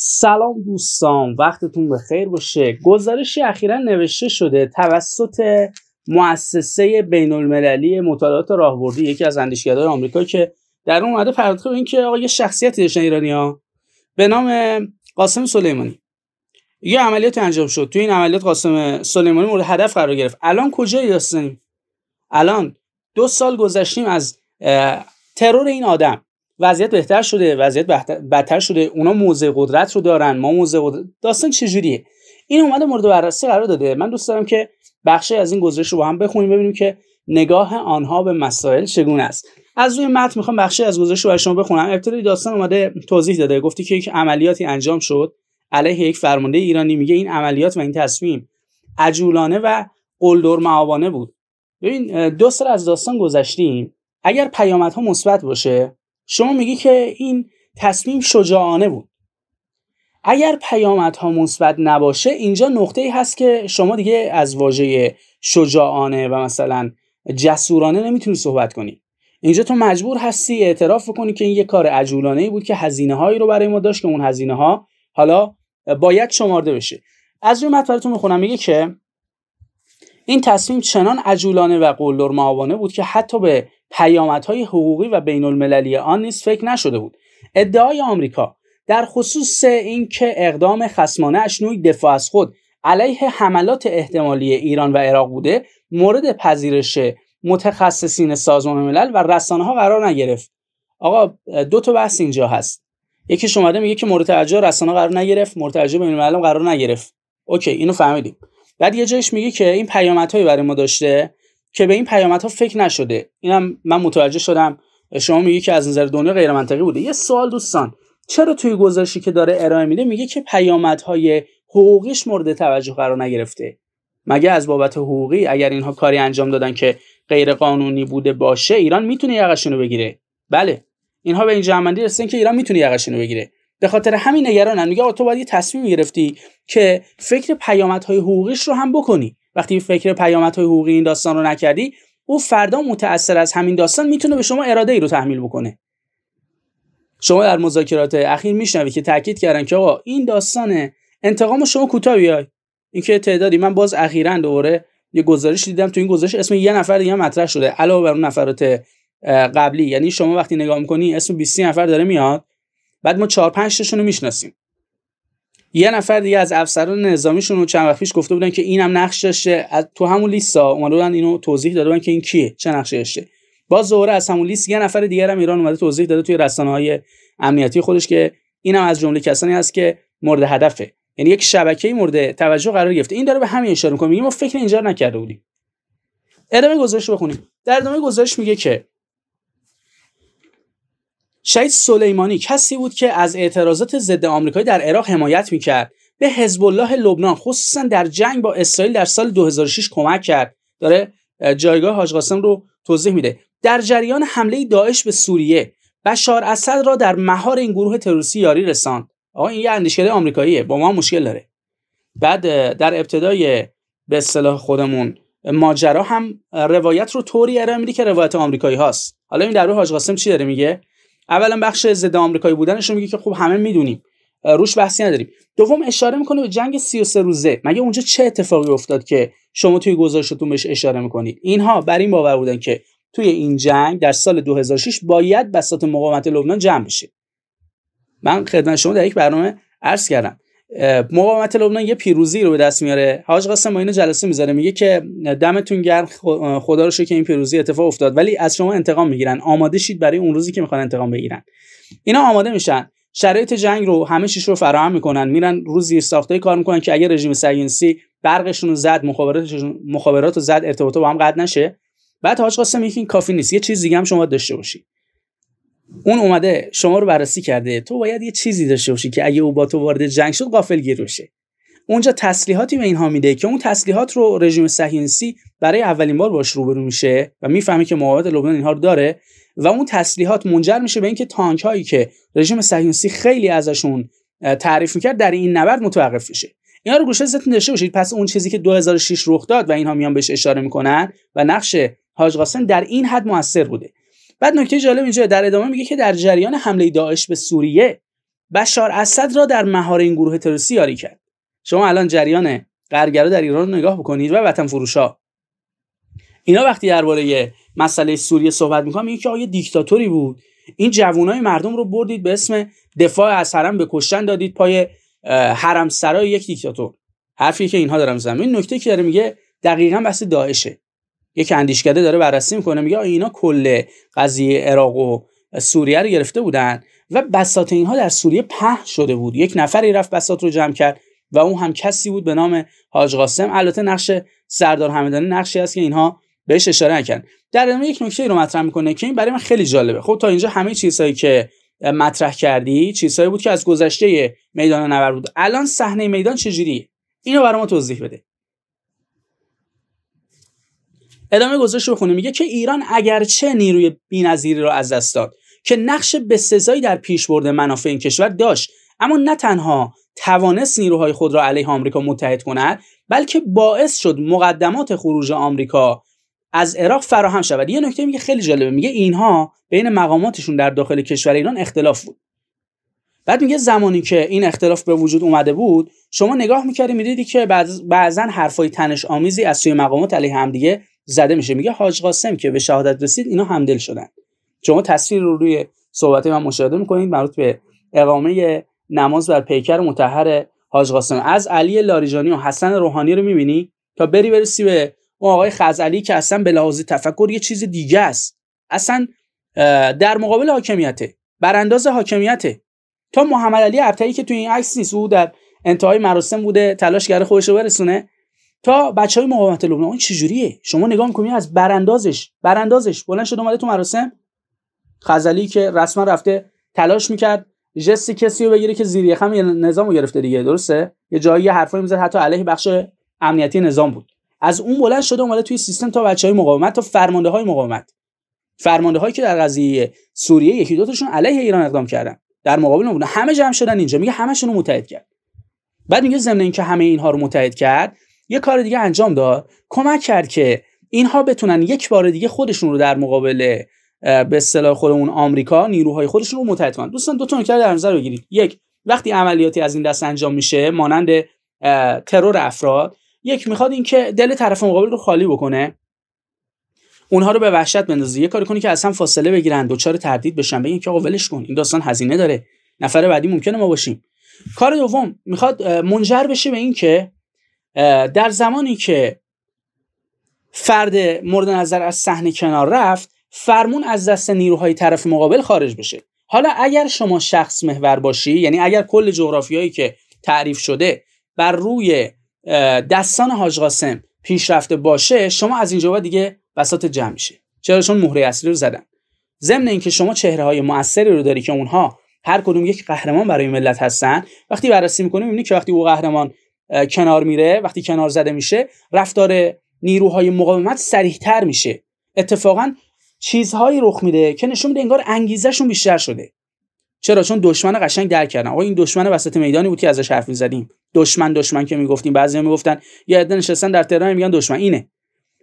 سلام دوستان وقتتون بخیر باشه گزارشی اخیرا نوشته شده توسط مؤسسه بین المللی مطالعات راهبردی یکی از اندیشکدهای آمریکا که در اون اومده پرداخته اینکه آقا یه شخصیتی داشتن ایرانی ها به نام قاسم سلیمانی یه عملیات انجام شد تو این عملیات قاسم سلیمانی مورد هدف قرار گرفت الان کجای هستیم الان دو سال گذشتیم از ترور این آدم وضعیت بهتر شده وضعیت بدتر شده اونا موزه قدرت رو دارن ما موزه قدرت داستان چجوریه این اومده مورد بررسی قرار داده من دوست دارم که بخشی از این گزارش رو با هم بخونیم ببینیم که نگاه آنها به مسائل چگونه است از روی متن میخوام بخشی از گزارش رو برای شما بخونم ابتدای داستان اومده توضیح داده گفتی که یک عملیاتی انجام شد علیه یک فرمانده ایرانی میگه این عملیات و این تصمیم عجولانه و قلدر معاوانه بود ببین دو سر از داستان گذشتیم اگر پیامدها مثبت باشه شما میگی که این تصمیم شجاعانه بود اگر پیامدها مثبت نباشه اینجا نقطه ای هست که شما دیگه از واژه شجاعانه و مثلا جسورانه نمیتونی صحبت کنی اینجا تو مجبور هستی اعتراف کنی که این یه کار عجولانه ای بود که هزینه هایی رو برای ما داشت که اون هزینه ها حالا باید شمارده بشه از روی مطلبتون میخونم میگه که این تصمیم چنان عجولانه و قلدرمآوانه بود که حتی به پیامدهای حقوقی و بین المللی آن نیز فکر نشده بود ادعای آمریکا در خصوص اینکه اقدام خسمانه نوعی دفاع از خود علیه حملات احتمالی ایران و عراق بوده مورد پذیرش متخصصین سازمان ملل و رسانه ها قرار نگرفت آقا دو تا بحث اینجا هست یکی شما میگه که مورد توجه رسانه قرار نگرفت مورد توجه بین الملل قرار نگرفت اوکی اینو فهمیدیم بعد یه جایش میگه که این پیامدهایی برای ما داشته که به این ها فکر نشده اینم من متوجه شدم شما میگی که از نظر دنیا غیر منطقی بوده یه سوال دوستان چرا توی گزارشی که داره ارائه میده میگه که های حقوقیش مورد توجه قرار نگرفته مگه از بابت حقوقی اگر اینها کاری انجام دادن که غیر قانونی بوده باشه ایران میتونه یقشونو بگیره بله اینها به این جمعندی رسیدن که ایران میتونه یقشونو بگیره به خاطر همین نگرانن میگه تو باید یه تصمیم گرفتی که فکر پیامدهای حقوقیش رو هم بکنی وقتی فکر پیامدهای حقوقی این داستان رو نکردی او فردا متأثر از همین داستان میتونه به شما اراده ای رو تحمیل بکنه شما در مذاکرات اخیر میشنوی که تاکید کردن که آقا این داستان انتقام شما کوتاه بیای اینکه تعدادی من باز اخیرا دوباره یه گزارش دیدم تو این گزارش اسم یه نفر دیگه مطرح شده علاوه بر اون نفرات قبلی یعنی شما وقتی نگاه میکنی اسم 20 نفر داره میاد بعد ما 4 5 تاشون رو میشناسیم یه نفر دیگه از افسران نظامیشون چند وقت پیش گفته بودن که اینم نقش داشته از تو همون لیستا اومده بودن اینو توضیح داده بودن که این کیه چه نقشی داشته باز زهره از همون لیست یه نفر دیگر هم ایران اومده توضیح داده توی رسانه های امنیتی خودش که اینم از جمله کسانی است که مورد هدفه یعنی یک شبکه مورد توجه قرار گرفته این داره به همین اشاره میکنه میگه ما فکر اینجا نکرده بودیم ادامه گزارش بخونیم در ادامه گزارش میگه که شهید سلیمانی کسی بود که از اعتراضات ضد آمریکایی در عراق حمایت میکرد به حزب الله لبنان خصوصا در جنگ با اسرائیل در سال 2006 کمک کرد داره جایگاه حاج قاسم رو توضیح میده در جریان حمله داعش به سوریه بشار اسد را در مهار این گروه تروریستی یاری رساند آقا این یه اندیشکده آمریکاییه با ما مشکل داره بعد در ابتدای به اصطلاح خودمون ماجرا هم روایت رو طوری ارائه که روایت آمریکایی هاست حالا این در حاج قاسم چی داره میگه اولا بخش ضد آمریکایی بودنش میگه که خب همه میدونیم روش بحثی نداریم دوم اشاره میکنه به جنگ 33 روزه مگه اونجا چه اتفاقی افتاد که شما توی گزارشتون بهش اشاره میکنید اینها بر این باور بودن که توی این جنگ در سال 2006 باید بسات مقاومت لبنان جمع بشه من خدمت شما در یک برنامه عرض کردم مقاومت لبنان یه پیروزی رو به دست میاره حاج قاسم اینو جلسه میذاره میگه که دمتون گرم خدا رو که این پیروزی اتفاق افتاد ولی از شما انتقام میگیرن آماده شید برای اون روزی که میخوان انتقام بگیرن اینا آماده میشن شرایط جنگ رو همه چیش رو فراهم میکنن میرن روزی ساختای کار میکنن که اگر رژیم صهیونیستی برقشون رو زد مخابراتشون مخابرات رو زد ارتباط با هم قطع نشه بعد حاج قاسم میگه این کافی نیست یه چیز دیگه هم شما داشته باشید اون اومده شما رو بررسی کرده تو باید یه چیزی داشته باشی که اگه او با تو وارد جنگ شد قافل گیر بشه اونجا تسلیحاتی به اینها میده که اون تسلیحات رو رژیم صهیونیستی برای اولین بار باش روبرو میشه و میفهمه که مقاومت لبنان اینها رو داره و اون تسلیحات منجر میشه به اینکه تانک هایی که رژیم صهیونیستی خیلی ازشون تعریف میکرد در این نبرد متوقف میشه اینا رو گوشه زتون داشته باشید پس اون چیزی که 2006 رخ داد و اینها میان بهش اشاره میکنن و نقش حاج قاسم در این حد موثر بوده بعد نکته جالب اینجا در ادامه میگه که در جریان حمله داعش به سوریه بشار اسد را در مهار این گروه تروریستی یاری کرد شما الان جریان قرگرا در ایران رو نگاه بکنید و وطن فروشا اینا وقتی درباره مسئله سوریه صحبت میکنم میگه که آیه دیکتاتوری بود این جوانای مردم رو بردید به اسم دفاع از حرم به کشتن دادید پای حرم سرای یک دیکتاتور حرفی که اینها دارم زمین نکته که داره میگه دقیقا بحث داعشه یک اندیشکده داره بررسی میکنه میگه اینا کل قضیه عراق و سوریه رو گرفته بودن و بسات اینها در سوریه پهن شده بود یک نفری رفت بسات رو جمع کرد و اون هم کسی بود به نام حاج قاسم البته نقش سردار همدانی نقشی است که اینها بهش اشاره نکن در ادامه یک نکته ای رو مطرح میکنه که این برای من خیلی جالبه خب تا اینجا همه چیزهایی که مطرح کردی چیزهایی بود که از گذشته میدان نبرد بود الان صحنه میدان چجوریه اینو برای ما توضیح بده ادامه گزارش رو میگه که ایران اگرچه نیروی بی‌نظیری را از دست داد که نقش بسزایی در پیشبرد منافع این کشور داشت اما نه تنها توانست نیروهای خود را علیه آمریکا متحد کند بلکه باعث شد مقدمات خروج آمریکا از عراق فراهم شود یه نکته میگه خیلی جالبه میگه اینها بین مقاماتشون در داخل کشور ایران اختلاف بود بعد میگه زمانی که این اختلاف به وجود اومده بود شما نگاه میکردی میدیدی که بعضا حرفای تنش آمیزی از سوی مقامات علیه همدیگه زده میشه میگه حاج قاسم که به شهادت رسید اینا همدل شدن شما تصویر رو روی صحبت من مشاهده میکنید مربوط به اقامه نماز بر پیکر متحر حاج قاسم از علی لاریجانی و حسن روحانی رو میبینی تا بری برسی به اون آقای خزعلی که اصلا به لحاظ تفکر یه چیز دیگه است اصلا در مقابل حاکمیته برانداز حاکمیته تا محمد علی که توی این عکس نیست او در انتهای مراسم بوده تلاش کرده خودش رو برسونه تا بچه های مقاومت لبنان اون چجوریه شما نگاه میکنی از براندازش براندازش بلند شد اومده تو مراسم خزلی که رسما رفته تلاش میکرد جسی کسی رو بگیره که زیری خم نظام گرفته دیگه درسته یه جایی یه حرفایی میزد حتی علیه بخش امنیتی نظام بود از اون بلند شد، اومده توی سیستم تا بچه های مقاومت تا فرمانده های مقاومت فرمانده هایی که در قضیه سوریه یکی دو تاشون علیه ایران اقدام کردن در مقابل اون همه جمع شدن اینجا میگه همشون رو متحد کرد بعد میگه ضمن اینکه همه اینها رو متحد کرد یه کار دیگه انجام داد کمک کرد که اینها بتونن یک بار دیگه خودشون رو در مقابل به اصطلاح خودمون آمریکا نیروهای خودشون رو متحد کنن دوستان دو تا نکته در نظر بگیرید یک وقتی عملیاتی از این دست انجام میشه مانند ترور افراد یک میخواد اینکه دل طرف مقابل رو خالی بکنه اونها رو به وحشت بندازه یه کاری کنی که اصلا فاصله بگیرن دوچار تردید بشن بگین که آقا ولش کن این داستان هزینه داره نفر بعدی ممکنه ما باشیم کار دوم میخواد منجر بشه به اینکه در زمانی که فرد مورد نظر از صحنه کنار رفت فرمون از دست نیروهای طرف مقابل خارج بشه حالا اگر شما شخص محور باشی یعنی اگر کل جغرافیایی که تعریف شده بر روی دستان حاج قاسم پیشرفته باشه شما از اینجا بعد دیگه بساط جمع میشه چرا چون مهره اصلی رو زدن ضمن اینکه شما چهره های موثری رو داری که اونها هر کدوم یک قهرمان برای ملت هستن وقتی بررسی میکنیم میبینی که وقتی او قهرمان کنار میره وقتی کنار زده میشه رفتار نیروهای مقاومت سریحتر میشه اتفاقا چیزهایی رخ میده که نشون میده انگار انگیزشون بیشتر شده چرا چون دشمن قشنگ درک کردن آقا این دشمن وسط میدانی بود که ازش حرف میزدیم دشمن دشمن که میگفتیم هم میگفتن یه عده نشستن در تهران میگن دشمن اینه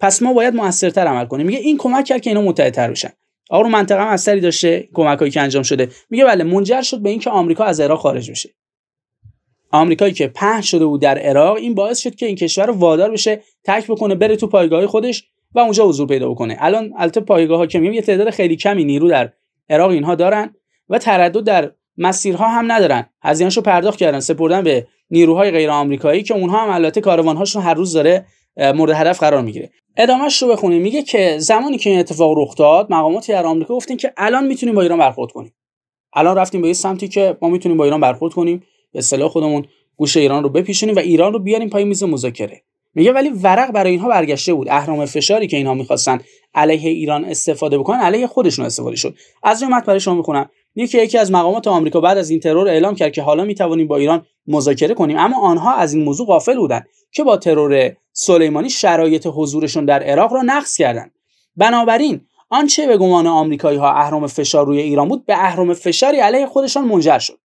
پس ما باید موثرتر عمل کنیم میگه این کمک کرد که اینا متحدتر بشن آقا رو منطقه هم اثری داشته کمکهایی که انجام شده میگه بله منجر شد به اینکه آمریکا از عراق خارج بشه آمریکایی که پهن شده بود در عراق این باعث شد که این کشور رو وادار بشه تک بکنه بره تو پایگاه خودش و اونجا حضور پیدا بکنه الان البته پایگاه ها که یه تعداد خیلی کمی نیرو در عراق اینها دارن و تردد در مسیرها هم ندارن هزینه‌اش رو پرداخت کردن سپردن به نیروهای غیر آمریکایی که اونها هم البته کاروانهاشون هر روز داره مورد هدف قرار میگیره ادامهش رو بخونیم میگه که زمانی که این اتفاق رخ داد مقامات در آمریکا گفتن که الان میتونیم با ایران برخورد کنیم الان رفتیم به سمتی که ما میتونیم با ایران برخورد کنیم به اصطلاح خودمون گوش ایران رو بپیشونیم و ایران رو بیاریم پای میز مذاکره میگه ولی ورق برای اینها برگشته بود اهرام فشاری که اینها میخواستن علیه ایران استفاده بکنن علیه خودشون استفاده شد از جملت برای شما میخونم یکی یکی از مقامات آمریکا بعد از این ترور اعلام کرد که حالا میتوانیم با ایران مذاکره کنیم اما آنها از این موضوع غافل بودند که با ترور سلیمانی شرایط حضورشون در عراق را نقض کردند بنابراین آنچه به گمان آمریکایی ها اهرام فشار روی ایران بود به اهرام فشاری علیه خودشان منجر شد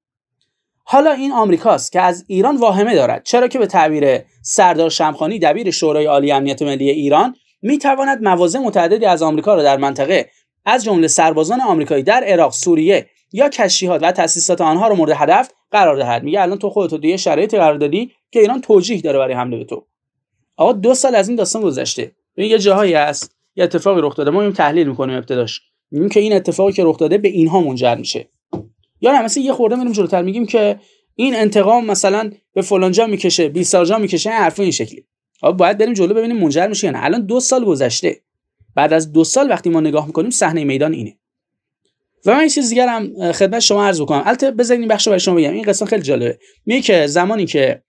حالا این آمریکاست که از ایران واهمه دارد چرا که به تعبیر سردار شمخانی دبیر شورای عالی امنیت ملی ایران میتواند مواضع متعددی از آمریکا را در منطقه از جمله سربازان آمریکایی در عراق سوریه یا کشیهات و تاسیسات آنها را مورد هدف قرار دهد میگه الان تو خودت دیگه شرایط قرار دادی که ایران توجیه داره برای حمله به تو آقا دو سال از این داستان گذشته ببین یه جاهایی است یه اتفاقی رخ داده ما تحلیل میکنیم ابتداش میگیم که این اتفاقی که رخ داده به اینها منجر میشه یا نه مثلا یه خورده میریم جلوتر میگیم که این انتقام مثلا به فلان جا میکشه بیسارجا میکشه حرف این شکلی حالا باید بریم جلو ببینیم منجر میشه یا نه الان دو سال گذشته بعد از دو سال وقتی ما نگاه میکنیم صحنه میدان اینه و من یه چیز دیگر هم خدمت شما عرض بکنم البته بذارین این بخش برای شما بگم این قصه خیلی جالبه میگه که زمانی که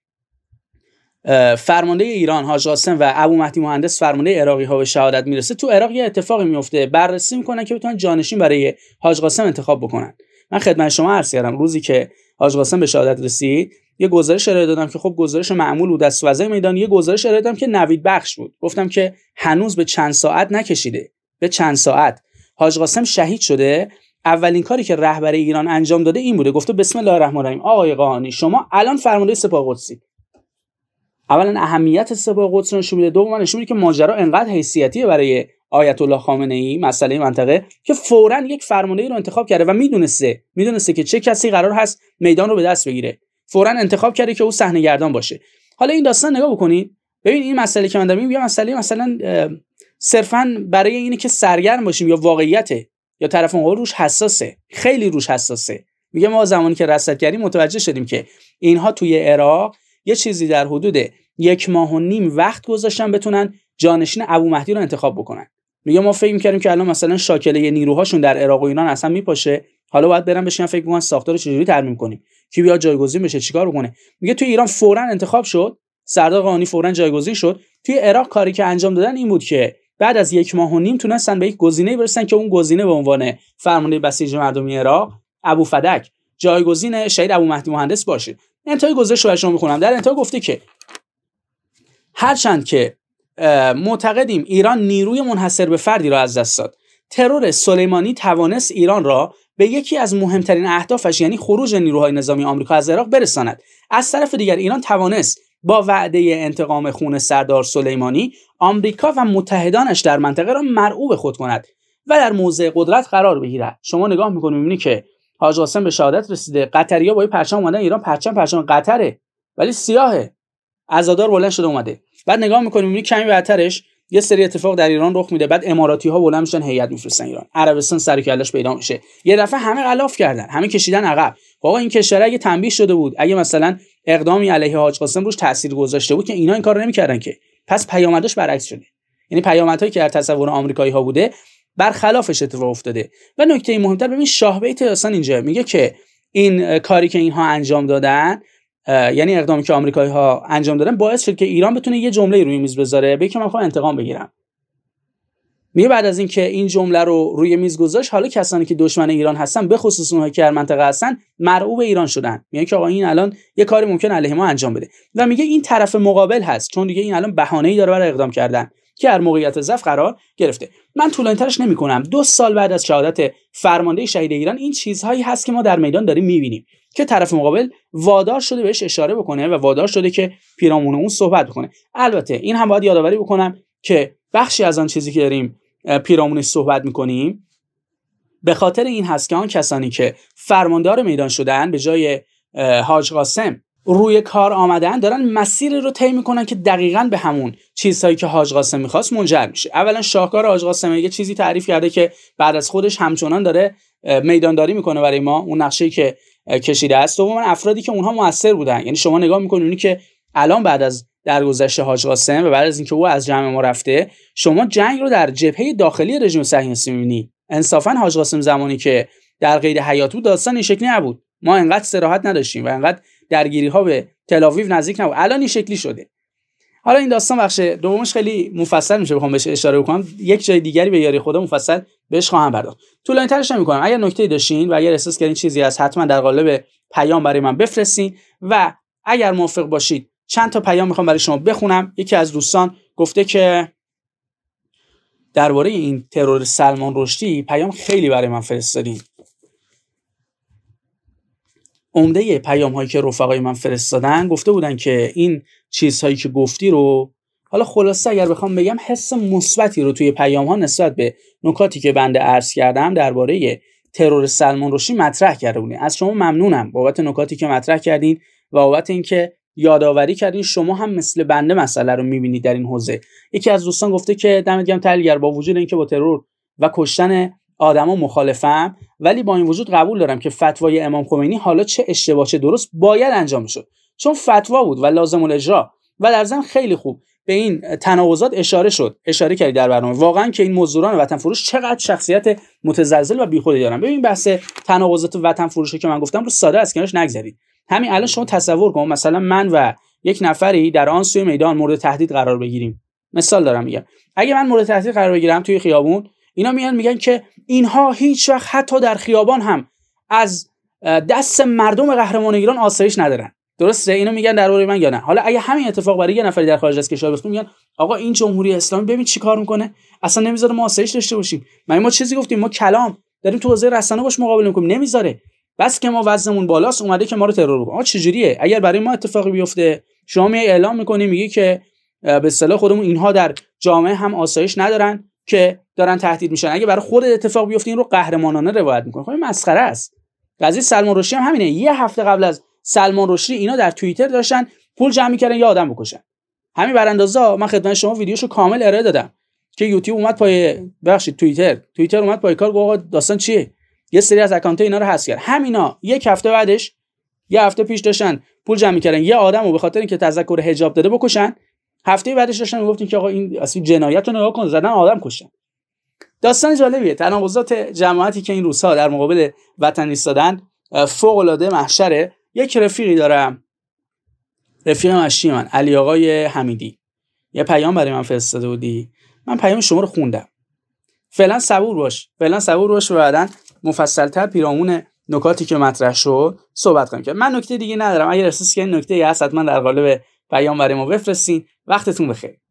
فرمانده ایران حاج قاسم و ابو مهدی مهندس فرمانده عراقی ها به شهادت میرسه تو عراق یه اتفاقی میفته بررسی میکنن که بتونن جانشین برای حاج قاسم انتخاب بکنن من خدمت شما عرض کردم روزی که حاج قاسم به شهادت رسید یه گزارش ارائه دادم که خب گزارش معمول بود از وزیر میدان یه گزارش ارائه دادم که نوید بخش بود گفتم که هنوز به چند ساعت نکشیده به چند ساعت حاج قاسم شهید شده اولین کاری که رهبر ایران انجام داده این بوده گفته بسم الله الرحمن الرحیم آقای قاهانی شما الان فرمانده سپاه قدسی اولا اهمیت سپاه قدس نشون میده دوما نشون میده که ماجرا انقدر حیثیتیه برای آیت الله خامنه ای مسئله منطقه که فورا یک فرمانده ای رو انتخاب کرده و میدونسته میدونسته که چه کسی قرار هست میدان رو به دست بگیره فورا انتخاب کرده که او صحنه گردان باشه حالا این داستان نگاه بکنید ببین این مسئله که من دارم میگم مسئله مثلا صرفا برای اینه که سرگرم باشیم یا واقعیت یا طرف مقابل روش حساسه خیلی روش حساسه میگه ما زمانی که رصد متوجه شدیم که اینها توی عراق یه چیزی در حدود یک ماه و نیم وقت گذاشتن بتونن جانشین ابو مهدی رو انتخاب بکنن میگه ما فکر کردیم که الان مثلا شاکله نیروهاشون در عراق و ایران اصلا میپاشه حالا باید برن بشینن فکر کنن ساختار رو چجوری ترمیم کنیم کی بیا جایگزین بشه چیکار کنه میگه توی ایران فورا انتخاب شد سردار قانی فورا جایگزین شد توی عراق کاری که انجام دادن این بود که بعد از یک ماه و نیم تونستن به یک گزینه برسن که اون گزینه به عنوان فرمانده بسیج مردمی عراق ابو فدک جایگزین شهید ابو مهدی مهندس باشه انتهای گزارش رو شما میخونم در انتها گفته که هرچند که معتقدیم ایران نیروی منحصر به فردی را از دست داد ترور سلیمانی توانست ایران را به یکی از مهمترین اهدافش یعنی خروج نیروهای نظامی آمریکا از عراق برساند از طرف دیگر ایران توانست با وعده انتقام خون سردار سلیمانی آمریکا و متحدانش در منطقه را مرعوب خود کند و در موضع قدرت قرار بگیرد شما نگاه میکنید که حاج قاسم به شهادت رسیده قطریا با پرچم اومدن ایران پرچم پرچم قطره ولی سیاهه عزادار بلند شده اومده بعد نگاه میکنیم میبینی کمی بعدترش یه سری اتفاق در ایران رخ میده بعد اماراتی ها بلند میشن هیئت میفرستن ایران عربستان سر کلاش پیدا میشه یه دفعه همه غلاف کردن همه کشیدن عقب بابا این کشور اگه تنبیه شده بود اگه مثلا اقدامی علیه حاج قاسم روش تاثیر گذاشته بود که اینا این کارو نمیکردن که پس پیامدش برعکس شده یعنی پیامدهایی که در تصور آمریکایی ها بوده برخلافش اتفاق افتاده و نکته مهمتر ببین شاه بیت اصلا اینجا میگه که این کاری که اینها انجام دادن یعنی اقدامی که آمریکایی ها انجام دادن باعث شد که ایران بتونه یه جمله روی میز بذاره به که من انتقام بگیرم میگه بعد از اینکه این, این جمله رو روی میز گذاشت حالا کسانی که دشمن ایران هستن به خصوص اونها که در منطقه هستن مرعوب ایران شدن میگه که آقا این الان یه کاری ممکن علیه ما انجام بده و میگه این طرف مقابل هست چون دیگه این الان بهانه‌ای داره برای اقدام کردن که در موقعیت ضعف قرار گرفته من طولانی ترش نمی کنم دو سال بعد از شهادت فرمانده شهید ایران این چیزهایی هست که ما در میدان داریم میبینیم که طرف مقابل وادار شده بهش اشاره بکنه و وادار شده که پیرامون اون صحبت بکنه البته این هم باید یادآوری بکنم که بخشی از آن چیزی که داریم پیرامونش صحبت میکنیم به خاطر این هست که آن کسانی که فرماندار میدان شدن به جای حاج قاسم روی کار آمدن دارن مسیر رو طی میکنن که دقیقا به همون چیزهایی که حاج قاسم میخواست منجر میشه اولا شاهکار حاج قاسم یه چیزی تعریف کرده که بعد از خودش همچنان داره میدانداری میکنه برای ما اون نقشه که کشیده است من افرادی که اونها موثر بودن یعنی شما نگاه میکنید اونی که الان بعد از درگذشت حاج قاسم و بعد از اینکه او از جمع ما رفته شما جنگ رو در جبهه داخلی رژیم صهیونیستی میبینی انصافا حاج قاسم زمانی که در قید حیات بود داستان این شکلی نبود ما انقدر سراحت نداشتیم و انقدر درگیری ها به تلاویو نزدیک نبود الان این شکلی شده حالا این داستان بخش دومش خیلی مفصل میشه بخوام بهش اشاره بکنم یک جای دیگری به یاری خدا مفصل بهش خواهم پرداخت طولانی ترش کنم اگر نکته داشتین و اگر احساس کردین چیزی از حتما در قالب پیام برای من بفرستین و اگر موافق باشید چند تا پیام میخوام برای شما بخونم یکی از دوستان گفته که درباره این ترور سلمان رشدی پیام خیلی برای من فرستادین عمده پیام هایی که رفقای من فرستادن گفته بودن که این چیزهایی که گفتی رو حالا خلاصه اگر بخوام بگم حس مثبتی رو توی پیام ها نسبت به نکاتی که بنده عرض کردم درباره ترور سلمان روشی مطرح کرده بودین از شما ممنونم بابت نکاتی که مطرح کردین و بابت اینکه یادآوری کردین شما هم مثل بنده مسئله رو میبینید در این حوزه یکی از دوستان گفته که دمت گرم تحلیلگر با وجود اینکه با ترور و کشتن آدما مخالفم ولی با این وجود قبول دارم که فتوای امام خمینی حالا چه اشتباه چه درست باید انجام شد چون فتوا بود و لازم الاجرا و در ضمن خیلی خوب به این تناقضات اشاره شد اشاره کردی در برنامه واقعا که این مزدوران وطن فروش چقدر شخصیت متزلزل و بیخودی دارن ببین بحث تناقضات وطن فروشی که من گفتم رو ساده از کنارش نگذرید همین الان شما تصور کن مثلا من و یک نفری در آن سوی میدان مورد تهدید قرار بگیریم مثال دارم میگم اگه من مورد تهدید قرار بگیرم توی خیابون اینا میان میگن که اینها هیچ وقت حتی در خیابان هم از دست مردم قهرمان ایران آسایش ندارن درسته اینو میگن درباره من یا نه حالا اگه همین اتفاق برای یه نفری در خارج از کشور بیفته میگن آقا این جمهوری اسلامی ببین چی کار میکنه اصلا نمیذاره ما آسایش داشته باشیم ما ما چیزی گفتیم ما کلام داریم تو حوزه رسانه باش مقابله میکنیم نمیذاره بس که ما وزنمون بالاست اومده که ما رو ترور بکنه آقا چجوریه اگر برای ما اتفاقی بیفته شما می اعلام میکنی میگی که به اصطلاح خودمون اینها در جامعه هم آسایش ندارن که دارن تهدید میشن اگه برای خود اتفاق بیفته این رو قهرمانانه روایت میکنه خب این مسخره است قضیه سلمان رشدی هم همینه یه هفته قبل از سلمان رشدی اینا در توییتر داشتن پول جمع میکردن یه آدم بکشن همین براندازا من خدمت شما ویدیوشو کامل ارائه دادم که یوتیوب اومد پای ببخشید توییتر توییتر اومد پای کار گفت داستان چیه یه سری از اکانت اینا رو حذف کرد همینا یک هفته بعدش یه هفته پیش داشتن پول جمع میکردن یه آدمو به خاطر اینکه تذکر حجاب داده بکشن هفته بعدش داشتن میگفتن که آقا این اصلا جنایت رو نگاه کن زدن آدم کشتن داستان جالبیه تناقضات جماعتی که این روزها در مقابل وطن ایستادن فوق العاده محشره یک رفیقی دارم رفیق مشی من علی آقای حمیدی یه پیام برای من فرستاده بودی من پیام شما رو خوندم فعلا صبور باش فعلا صبور باش و بعدا مفصلتر پیرامون نکاتی که مطرح شد صحبت کنیم که من نکته دیگه ندارم اگر احساس که نکته ای هست حتما در قالب پیام برای ما بفرستین وقتتون بخیر